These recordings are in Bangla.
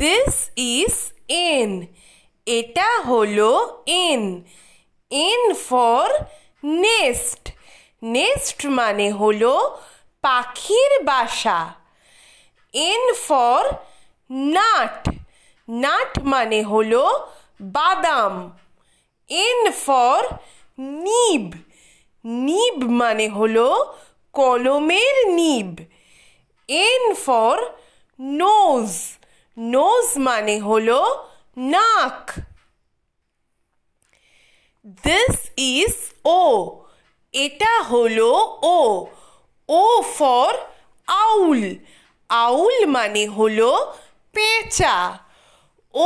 দিস ইজ এন এটা হলো N N for nest nest মানে হলো পাখির বাসা এন ফর নাট নাট মানে হলো বাদাম এন ফর নিব নিব মানে হলো কলমের নিব এন ফর নোজ নোজ মানে হলো নাক দিস ইজ ও এটা হলো ও ও ফর আউল আউল মানে হলো পেঁচা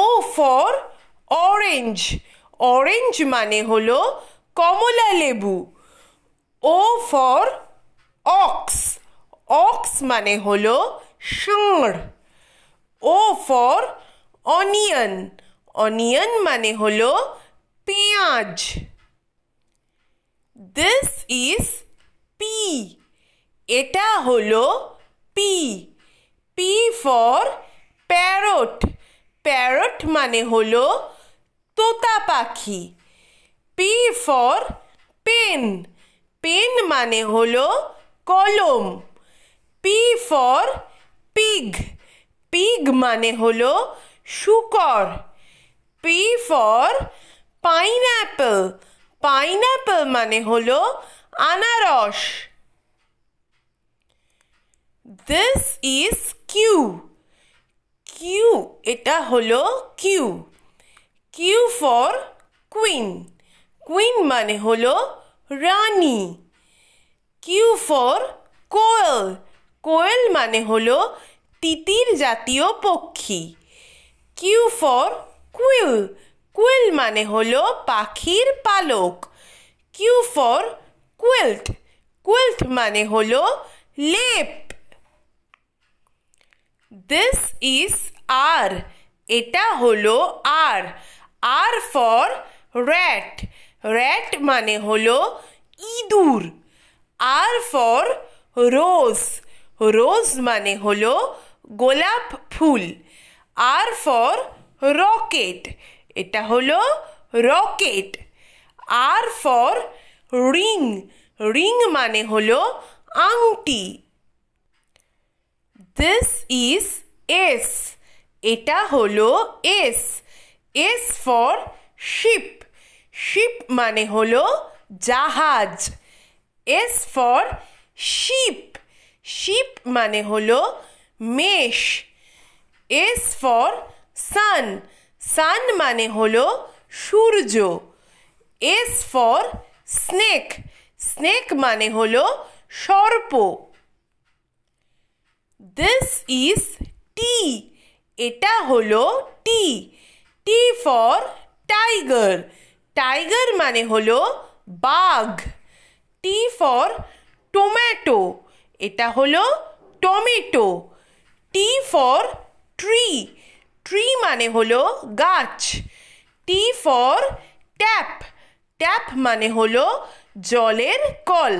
ও ফর অরেঞ্জ অরেঞ্জ মানে হলো কমলা লেবু ও ফর অক্স অক্স মানে হলো ষাঁড় ও ফর অনিয়ন অনিয়ন মানে হলো পেঁয়াজ দিস ইজ পি এটা হলো P P for parrot parrot মানে হলো তোতা পাখি পি ফর পেন পেন মানে হলো কলম পি ফর পিগ পিগ মানে হল শুকর পি ফর পাইনঅ্যাপল পাইনঅ্যাপল মানে হল আনারস দিস ইজ কিউ কিউ এটা হল Q Q for queen queen মানে হল রানী কিউ ফর কোয়েল কোয়েল মানে হলো তিতির জাতীয় পক্ষী কিউ ফর কুইল কুইল মানে হলো পাখির পালক কিউ ফর কুইল্ট কুইল্ট মানে হলো লেপ দিস ইজ আর এটা হলো R R for rat rat মানে হলো ইঁদুর আর ফর রোজ রোজ মানে হলো গোলাপ ফুল আর ফর রকেট এটা হলো rocket R for ring ring মানে হলো আংটি দিস ইজ এস এটা হলো S S for ship ship মানে হলো জাহাজ এস ফর শিপ শিপ মানে হলো মেষ এস ফর সান সান মানে হলো সূর্য এস ফর স্নেক স্নেক মানে হলো সর্প দিস ইজ টি এটা হলো T T for tiger tiger মানে হলো বাঘ টি ফর টোম্যাটো এটা হলো tomato T for tree tree মানে হলো গাছ টি ফর ট্যাপ ট্যাপ মানে হলো জলের কল